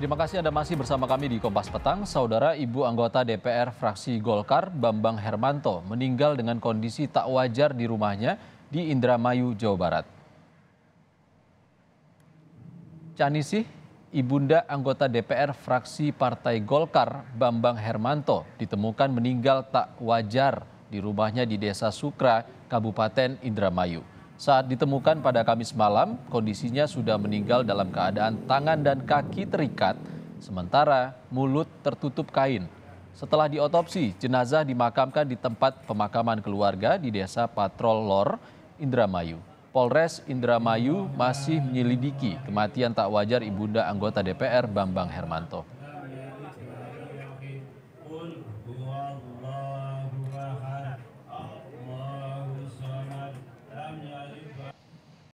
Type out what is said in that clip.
Terima kasih Anda masih bersama kami di Kompas Petang. Saudara Ibu anggota DPR fraksi Golkar, Bambang Hermanto, meninggal dengan kondisi tak wajar di rumahnya di Indramayu, Jawa Barat. Canisih, Ibunda anggota DPR fraksi Partai Golkar, Bambang Hermanto, ditemukan meninggal tak wajar di rumahnya di Desa Sukra, Kabupaten Indramayu. Saat ditemukan pada Kamis malam, kondisinya sudah meninggal dalam keadaan tangan dan kaki terikat, sementara mulut tertutup kain. Setelah diotopsi, jenazah dimakamkan di tempat pemakaman keluarga di Desa Patrol Lor, Indramayu. Polres Indramayu masih menyelidiki kematian tak wajar ibunda anggota DPR Bambang Hermanto.